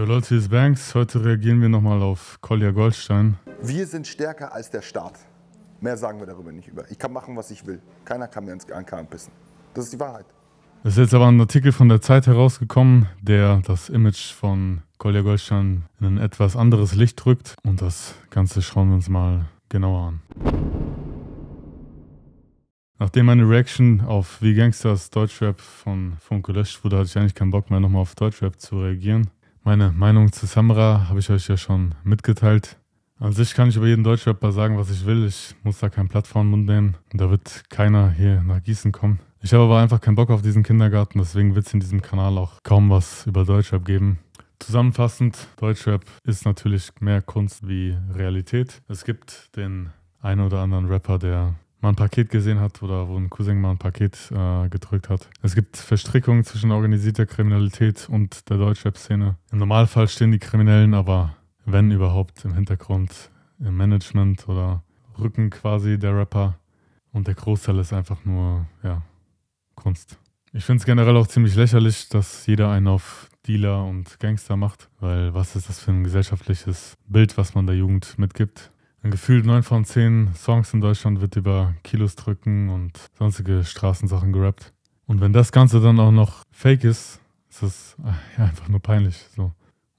Jo Leute, hier ist Banks. Heute reagieren wir nochmal auf Kolja Goldstein. Wir sind stärker als der Staat. Mehr sagen wir darüber nicht über. Ich kann machen, was ich will. Keiner kann mir ans Ankern pissen. Das ist die Wahrheit. Es ist jetzt aber ein Artikel von der Zeit herausgekommen, der das Image von Kolja Goldstein in ein etwas anderes Licht drückt. Und das Ganze schauen wir uns mal genauer an. Nachdem meine Reaction auf Wie Gangsters Deutschrap von Funk gelöscht wurde, hatte ich eigentlich keinen Bock mehr, nochmal auf Deutschrap zu reagieren. Meine Meinung zu Samra habe ich euch ja schon mitgeteilt. An sich kann ich über jeden Deutschrapper sagen, was ich will. Ich muss da kein Blatt vor den Mund nehmen. Da wird keiner hier nach Gießen kommen. Ich habe aber einfach keinen Bock auf diesen Kindergarten, deswegen wird es in diesem Kanal auch kaum was über Deutschrap geben. Zusammenfassend, Deutschrap ist natürlich mehr Kunst wie Realität. Es gibt den einen oder anderen Rapper, der mal ein Paket gesehen hat oder wo ein Cousin mal ein Paket äh, gedrückt hat. Es gibt Verstrickungen zwischen organisierter Kriminalität und der Deutschrap-Szene. Im Normalfall stehen die Kriminellen aber, wenn überhaupt, im Hintergrund, im Management oder Rücken quasi der Rapper. Und der Großteil ist einfach nur, ja, Kunst. Ich finde es generell auch ziemlich lächerlich, dass jeder einen auf Dealer und Gangster macht, weil was ist das für ein gesellschaftliches Bild, was man der Jugend mitgibt? Ein Gefühlt neun von zehn Songs in Deutschland wird über Kilos drücken und sonstige Straßensachen gerappt. Und wenn das Ganze dann auch noch fake ist, ist das äh, ja, einfach nur peinlich. So.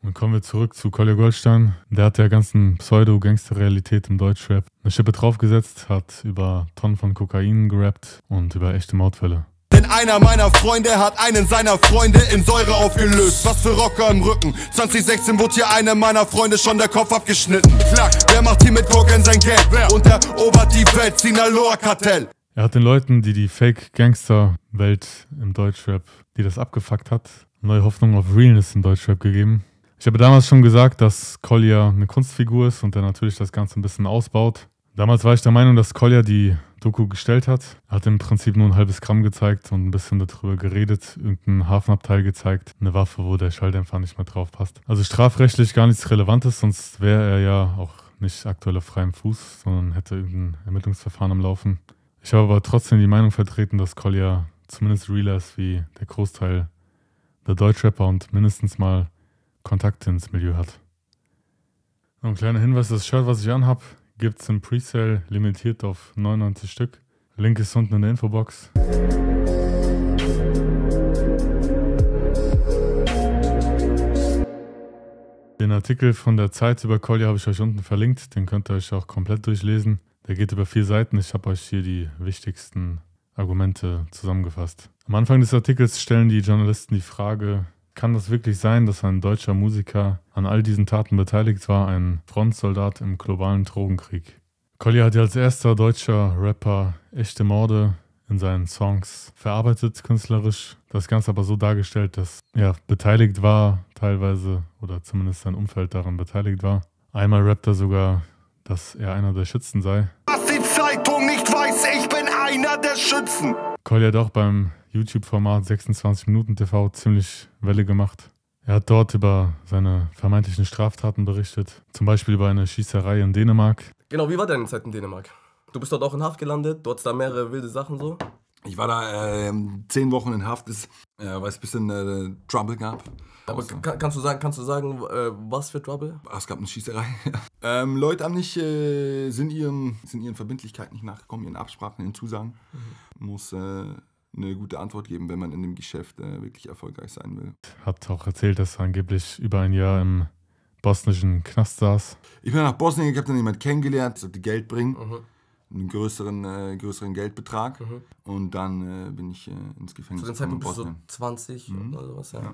Und kommen wir zurück zu Collier Goldstein. Der hat der ganzen Pseudo-Gangster-Realität im Deutschrap eine Schippe draufgesetzt, hat über Tonnen von Kokain gerappt und über echte Mautfälle. Denn einer meiner Freunde hat einen seiner Freunde in Säure aufgelöst. Was für Rocker im Rücken. 2016 wurde hier einem meiner Freunde schon der Kopf abgeschnitten. Klack, wer macht hier mit Gurken sein Geld? Wer unterobert die Welt? Sinaloa-Kartell. Er hat den Leuten, die die Fake-Gangster-Welt im Deutschrap, die das abgefuckt hat, neue Hoffnung auf Realness im Deutschrap gegeben. Ich habe damals schon gesagt, dass Collier eine Kunstfigur ist und er natürlich das Ganze ein bisschen ausbaut. Damals war ich der Meinung, dass Kolja die Doku gestellt hat. Er hat im Prinzip nur ein halbes Gramm gezeigt und ein bisschen darüber geredet, irgendeinen Hafenabteil gezeigt, eine Waffe, wo der Schalldämpfer nicht mehr drauf passt. Also strafrechtlich gar nichts Relevantes, sonst wäre er ja auch nicht aktuell auf freiem Fuß, sondern hätte irgendein Ermittlungsverfahren am Laufen. Ich habe aber trotzdem die Meinung vertreten, dass Kolja zumindest realer ist wie der Großteil der Deutschrapper und mindestens mal Kontakte ins Milieu hat. ein kleiner Hinweis, das Shirt, was ich anhab, gibt es im Presale limitiert auf 99 Stück. Link ist unten in der Infobox. Den Artikel von der Zeit über Collier habe ich euch unten verlinkt, den könnt ihr euch auch komplett durchlesen. Der geht über vier Seiten, ich habe euch hier die wichtigsten Argumente zusammengefasst. Am Anfang des Artikels stellen die Journalisten die Frage, kann das wirklich sein, dass ein deutscher Musiker an all diesen Taten beteiligt war, ein Frontsoldat im globalen Drogenkrieg? Collier hat ja als erster deutscher Rapper echte Morde in seinen Songs verarbeitet künstlerisch. Das Ganze aber so dargestellt, dass er beteiligt war, teilweise, oder zumindest sein Umfeld daran beteiligt war. Einmal rappt er sogar, dass er einer der Schützen sei. Was die Zeitung nicht weiß, ich bin einer der Schützen. Collier hat auch beim YouTube-Format 26 Minuten TV ziemlich Welle gemacht. Er hat dort über seine vermeintlichen Straftaten berichtet, zum Beispiel über eine Schießerei in Dänemark. Genau, wie war deine Zeit in Dänemark? Du bist dort auch in Haft gelandet, dort da mehrere wilde Sachen so. Ich war da äh, zehn Wochen in Haft, äh, weil es ein bisschen äh, Trouble gab. Aber kann, kannst du sagen, kannst du sagen was für Trouble? Ach, es gab eine Schießerei. ähm, Leute haben nicht, äh, sind, ihren, sind ihren Verbindlichkeiten nicht nachgekommen, ihren Absprachen, ihren Zusagen. Mhm. Muss äh, eine gute Antwort geben, wenn man in dem Geschäft äh, wirklich erfolgreich sein will. Habt auch erzählt, dass du angeblich über ein Jahr im bosnischen Knast saß. Ich bin nach Bosnien, ich habe dann jemanden kennengelernt, sollte Geld bringen. Mhm einen größeren, äh, größeren Geldbetrag. Mhm. Und dann äh, bin ich äh, ins Gefängnis. Zu dem Zeitpunkt bist du so 20 mhm. oder sowas, ja. ja.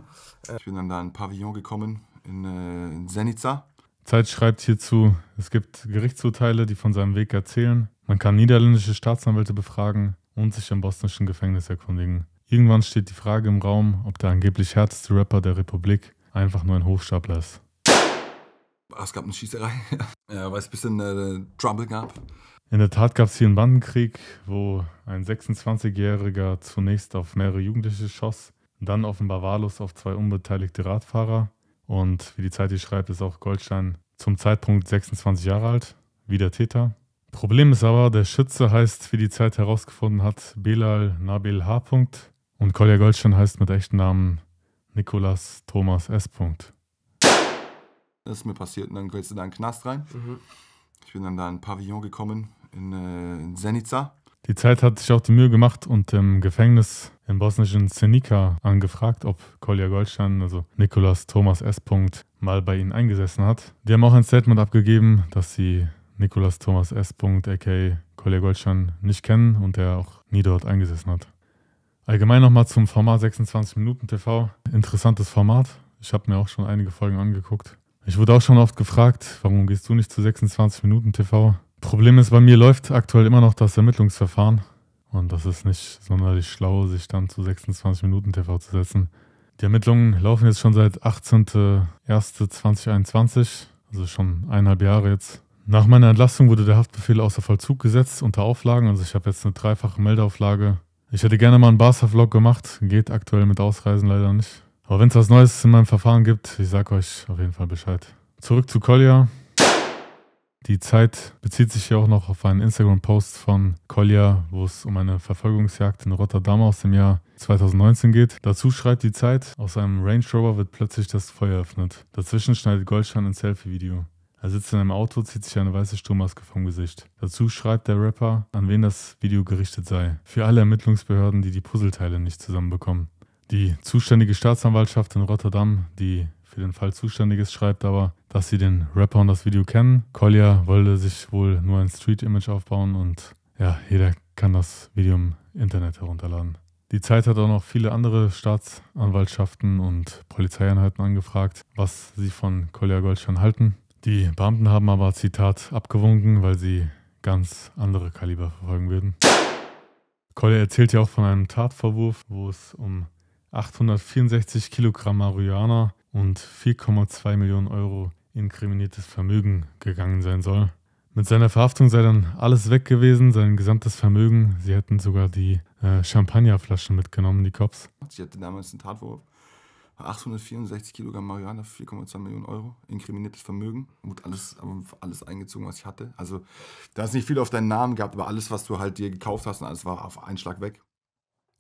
Äh. Ich bin dann da in ein Pavillon gekommen in, äh, in Zenica. Zeit schreibt hierzu, es gibt Gerichtsurteile, die von seinem Weg erzählen. Man kann niederländische Staatsanwälte befragen und sich im bosnischen Gefängnis erkundigen. Irgendwann steht die Frage im Raum, ob der angeblich härteste Rapper der Republik einfach nur ein Hochstapler ist. Ah, es gab eine Schießerei, ja, weil es ein bisschen äh, Trouble gab. In der Tat gab es hier einen Bandenkrieg, wo ein 26-Jähriger zunächst auf mehrere Jugendliche schoss, dann offenbar wahllos auf zwei unbeteiligte Radfahrer. Und wie die Zeit hier schreibt, ist auch Goldstein zum Zeitpunkt 26 Jahre alt, wie der Täter. Problem ist aber, der Schütze heißt, wie die Zeit herausgefunden hat, Belal Nabil H. und Kolja Goldstein heißt mit echten Namen Nikolas Thomas S. Das ist mir passiert und dann gehst du da in den Knast rein. Mhm. Ich bin dann da in ein Pavillon gekommen, in, äh, in Zenica. Die Zeit hat sich auch die Mühe gemacht und im Gefängnis im bosnischen Zenica angefragt, ob Kolja Goldstein, also Nikolas Thomas S. Punkt, mal bei ihnen eingesessen hat. Die haben auch ein Statement abgegeben, dass sie Nikolas Thomas S. Punkt, a.k.a. Kolja Goldstein, nicht kennen und der auch nie dort eingesessen hat. Allgemein nochmal zum Format 26 Minuten TV. Interessantes Format. Ich habe mir auch schon einige Folgen angeguckt. Ich wurde auch schon oft gefragt, warum gehst du nicht zu 26 Minuten TV? Problem ist, bei mir läuft aktuell immer noch das Ermittlungsverfahren. Und das ist nicht sonderlich schlau, sich dann zu 26 Minuten TV zu setzen. Die Ermittlungen laufen jetzt schon seit 18.01.2021, also schon eineinhalb Jahre jetzt. Nach meiner Entlassung wurde der Haftbefehl außer Vollzug gesetzt unter Auflagen. Also ich habe jetzt eine dreifache Meldeauflage. Ich hätte gerne mal einen Barca-Vlog gemacht, geht aktuell mit Ausreisen leider nicht. Aber wenn es was Neues in meinem Verfahren gibt, ich sage euch auf jeden Fall Bescheid. Zurück zu Kolja. Die Zeit bezieht sich ja auch noch auf einen Instagram-Post von Kolja, wo es um eine Verfolgungsjagd in Rotterdam aus dem Jahr 2019 geht. Dazu schreibt die Zeit, aus einem Range Rover wird plötzlich das Feuer eröffnet. Dazwischen schneidet Goldstein ein Selfie-Video. Er sitzt in einem Auto, zieht sich eine weiße Sturmmaske vom Gesicht. Dazu schreibt der Rapper, an wen das Video gerichtet sei. Für alle Ermittlungsbehörden, die die Puzzleteile nicht zusammenbekommen. Die zuständige Staatsanwaltschaft in Rotterdam, die für den Fall zuständig ist, schreibt aber, dass sie den Rapper und das Video kennen. Collier wollte sich wohl nur ein Street-Image aufbauen und ja, jeder kann das Video im Internet herunterladen. Die Zeit hat auch noch viele andere Staatsanwaltschaften und Polizeieinheiten angefragt, was sie von Collier Goldstein halten. Die Beamten haben aber, Zitat, abgewunken, weil sie ganz andere Kaliber verfolgen würden. Collier erzählt ja auch von einem Tatvorwurf, wo es um 864 Kilogramm Marihuana und 4,2 Millionen Euro inkriminiertes Vermögen gegangen sein soll. Mit seiner Verhaftung sei dann alles weg gewesen, sein gesamtes Vermögen. Sie hätten sogar die äh, Champagnerflaschen mitgenommen, die Cops. Sie hatte damals einen Tatwurf. 864 Kilogramm Marihuana, 4,2 Millionen Euro, inkriminiertes Vermögen. Wurde alles, alles eingezogen, was ich hatte. Also, da ist nicht viel auf deinen Namen gehabt, aber alles, was du halt dir gekauft hast, und alles war auf einen Schlag weg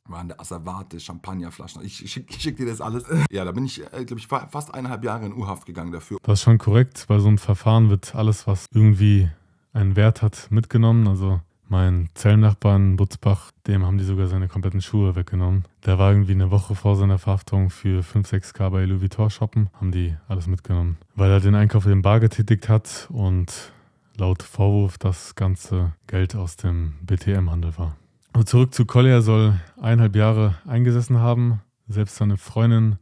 waren der Asservate, Champagnerflaschen. Ich, schicke schick dir das alles. Ja, da bin ich, äh, glaube ich, fast eineinhalb Jahre in U-Haft gegangen dafür. Das ist schon korrekt. Bei so einem Verfahren wird alles, was irgendwie einen Wert hat, mitgenommen. Also mein Zellnachbarn Butzbach, dem haben die sogar seine kompletten Schuhe weggenommen. Der war irgendwie eine Woche vor seiner Verhaftung für 5, 6k bei Louis Vuitton shoppen, haben die alles mitgenommen. Weil er den Einkauf in den Bar getätigt hat und laut Vorwurf das ganze Geld aus dem BTM-Handel war. Aber zurück zu Collier soll eineinhalb Jahre eingesessen haben. Selbst seine Freundin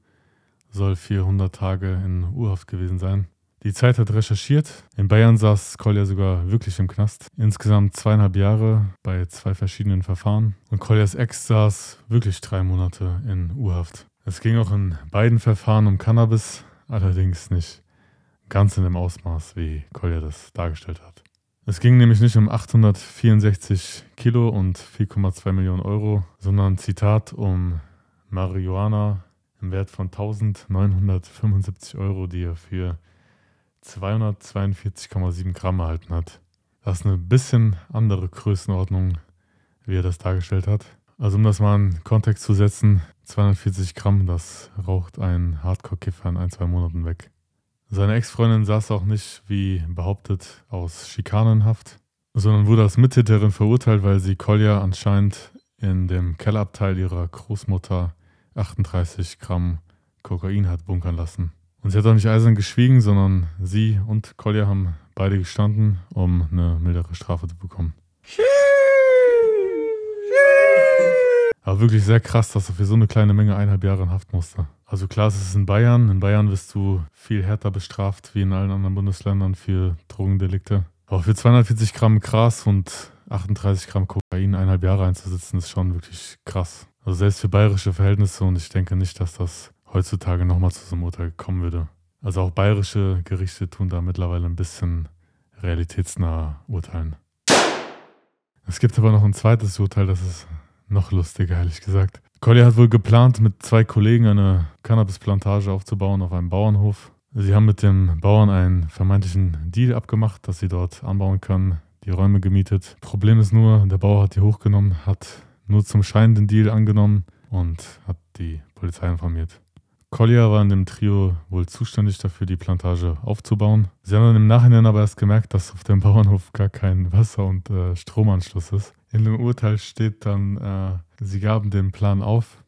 soll 400 Tage in Urhaft gewesen sein. Die Zeit hat recherchiert. In Bayern saß Collier sogar wirklich im Knast. Insgesamt zweieinhalb Jahre bei zwei verschiedenen Verfahren. Und Colliers Ex saß wirklich drei Monate in Urhaft. Es ging auch in beiden Verfahren um Cannabis, allerdings nicht ganz in dem Ausmaß, wie Collier das dargestellt hat. Es ging nämlich nicht um 864 Kilo und 4,2 Millionen Euro, sondern Zitat um Marihuana im Wert von 1975 Euro, die er für 242,7 Gramm erhalten hat. Das ist eine bisschen andere Größenordnung, wie er das dargestellt hat. Also um das mal in Kontext zu setzen, 240 Gramm, das raucht ein Hardcore-Kiffer in ein, zwei Monaten weg. Seine Ex-Freundin saß auch nicht, wie behauptet, aus Schikanenhaft, sondern wurde als Mittäterin verurteilt, weil sie Kolja anscheinend in dem Kellerabteil ihrer Großmutter 38 Gramm Kokain hat bunkern lassen. Und sie hat auch nicht eisern geschwiegen, sondern sie und Kolja haben beide gestanden, um eine mildere Strafe zu bekommen. Aber wirklich sehr krass, dass er für so eine kleine Menge eineinhalb Jahre in Haft musste. Also klar, es ist in Bayern. In Bayern wirst du viel härter bestraft wie in allen anderen Bundesländern für Drogendelikte. Aber für 240 Gramm Gras und 38 Gramm Kokain eineinhalb Jahre einzusitzen, ist schon wirklich krass. Also selbst für bayerische Verhältnisse und ich denke nicht, dass das heutzutage nochmal zu so einem Urteil kommen würde. Also auch bayerische Gerichte tun da mittlerweile ein bisschen realitätsnah urteilen. Es gibt aber noch ein zweites Urteil, das ist noch lustiger, ehrlich gesagt. Collier hat wohl geplant, mit zwei Kollegen eine Cannabis-Plantage aufzubauen auf einem Bauernhof. Sie haben mit dem Bauern einen vermeintlichen Deal abgemacht, dass sie dort anbauen können, die Räume gemietet. Problem ist nur, der Bauer hat die hochgenommen, hat nur zum Schein den Deal angenommen und hat die Polizei informiert. Kolja war in dem Trio wohl zuständig dafür, die Plantage aufzubauen. Sie haben dann im Nachhinein aber erst gemerkt, dass auf dem Bauernhof gar kein Wasser- und äh, Stromanschluss ist. In dem Urteil steht dann, äh, sie gaben den Plan auf.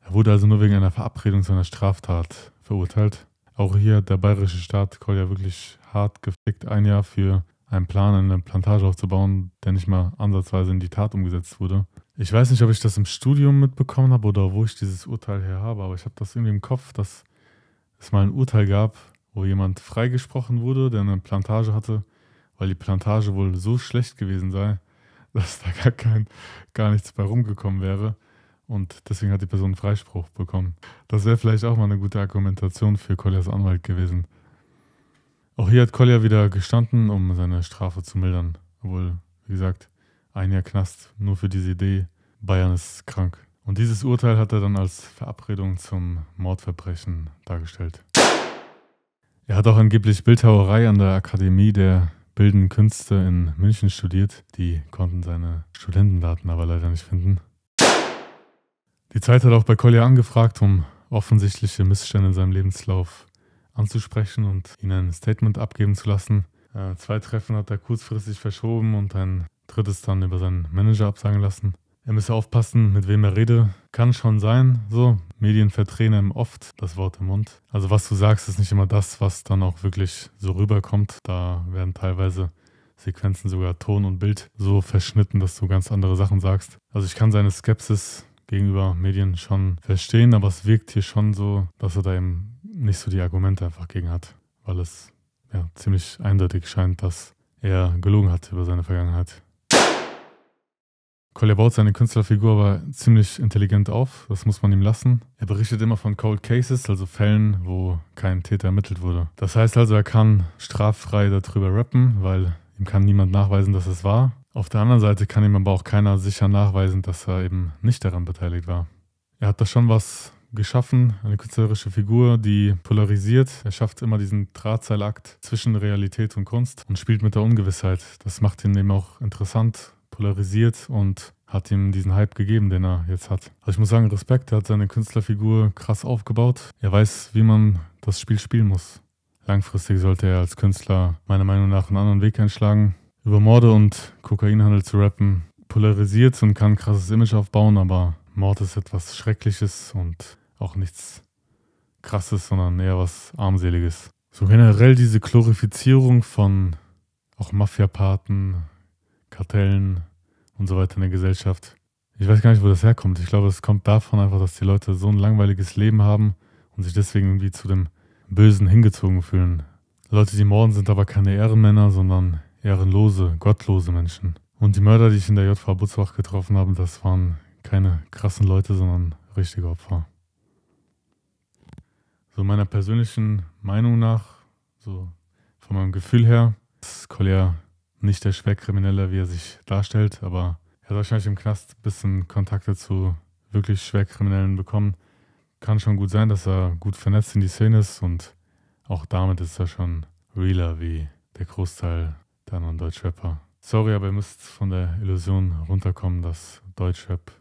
Er wurde also nur wegen einer Verabredung zu einer Straftat verurteilt. Auch hier hat der bayerische Staat Kolja wirklich hart gefickt, ein Jahr für einen Plan, eine Plantage aufzubauen, der nicht mal ansatzweise in die Tat umgesetzt wurde. Ich weiß nicht, ob ich das im Studium mitbekommen habe oder wo ich dieses Urteil her habe, aber ich habe das irgendwie im Kopf, dass es mal ein Urteil gab, wo jemand freigesprochen wurde, der eine Plantage hatte, weil die Plantage wohl so schlecht gewesen sei, dass da gar, kein, gar nichts bei rumgekommen wäre. Und deswegen hat die Person einen Freispruch bekommen. Das wäre vielleicht auch mal eine gute Argumentation für Colliers Anwalt gewesen. Auch hier hat Collier wieder gestanden, um seine Strafe zu mildern. Obwohl, wie gesagt, ein Jahr Knast nur für diese Idee, Bayern ist krank. Und dieses Urteil hat er dann als Verabredung zum Mordverbrechen dargestellt. Er hat auch angeblich Bildhauerei an der Akademie der Bildenden Künste in München studiert. Die konnten seine Studentendaten aber leider nicht finden. Die Zeit hat auch bei Collier angefragt, um offensichtliche Missstände in seinem Lebenslauf anzusprechen und ihnen ein Statement abgeben zu lassen. Äh, zwei Treffen hat er kurzfristig verschoben und ein Drittes dann über seinen Manager absagen lassen. Er müsse aufpassen, mit wem er rede. Kann schon sein, so. Medien verdrehen ihm oft das Wort im Mund. Also was du sagst, ist nicht immer das, was dann auch wirklich so rüberkommt. Da werden teilweise Sequenzen sogar Ton und Bild so verschnitten, dass du ganz andere Sachen sagst. Also ich kann seine Skepsis gegenüber Medien schon verstehen, aber es wirkt hier schon so, dass er da eben nicht so die Argumente einfach gegen hat, weil es ja ziemlich eindeutig scheint, dass er gelogen hat über seine Vergangenheit. Cole baut seine Künstlerfigur aber ziemlich intelligent auf, das muss man ihm lassen. Er berichtet immer von Cold Cases, also Fällen, wo kein Täter ermittelt wurde. Das heißt also, er kann straffrei darüber rappen, weil ihm kann niemand nachweisen, dass es war. Auf der anderen Seite kann ihm aber auch keiner sicher nachweisen, dass er eben nicht daran beteiligt war. Er hat da schon was geschaffen, eine künstlerische Figur, die polarisiert. Er schafft immer diesen Drahtseilakt zwischen Realität und Kunst und spielt mit der Ungewissheit. Das macht ihn eben auch interessant polarisiert und hat ihm diesen Hype gegeben, den er jetzt hat. Also ich muss sagen, Respekt, er hat seine Künstlerfigur krass aufgebaut. Er weiß, wie man das Spiel spielen muss. Langfristig sollte er als Künstler meiner Meinung nach einen anderen Weg einschlagen. Über Morde und Kokainhandel zu rappen, polarisiert und kann ein krasses Image aufbauen, aber Mord ist etwas Schreckliches und auch nichts Krasses, sondern eher was Armseliges. So generell diese Glorifizierung von auch Mafiapaten, Kartellen und so weiter in der Gesellschaft. Ich weiß gar nicht, wo das herkommt. Ich glaube, es kommt davon einfach, dass die Leute so ein langweiliges Leben haben und sich deswegen irgendwie zu dem Bösen hingezogen fühlen. Leute, die morden, sind aber keine Ehrenmänner, sondern ehrenlose, gottlose Menschen. Und die Mörder, die ich in der JV Butzbach getroffen habe, das waren keine krassen Leute, sondern richtige Opfer. So meiner persönlichen Meinung nach, so von meinem Gefühl her, ist Collier nicht der Schwerkriminelle, wie er sich darstellt, aber er hat wahrscheinlich im Knast ein bisschen Kontakte zu wirklich Schwerkriminellen bekommen. Kann schon gut sein, dass er gut vernetzt in die Szene ist und auch damit ist er schon realer wie der Großteil der anderen Deutschrapper. Sorry, aber ihr müsst von der Illusion runterkommen, dass Deutschrap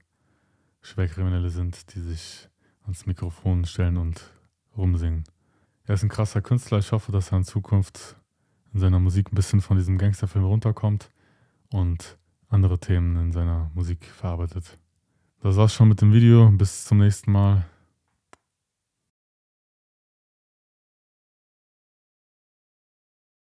Schwerkriminelle sind, die sich ans Mikrofon stellen und rumsingen. Er ist ein krasser Künstler. Ich hoffe, dass er in Zukunft in seiner Musik ein bisschen von diesem Gangsterfilm runterkommt und andere Themen in seiner Musik verarbeitet. Das war's schon mit dem Video. Bis zum nächsten Mal.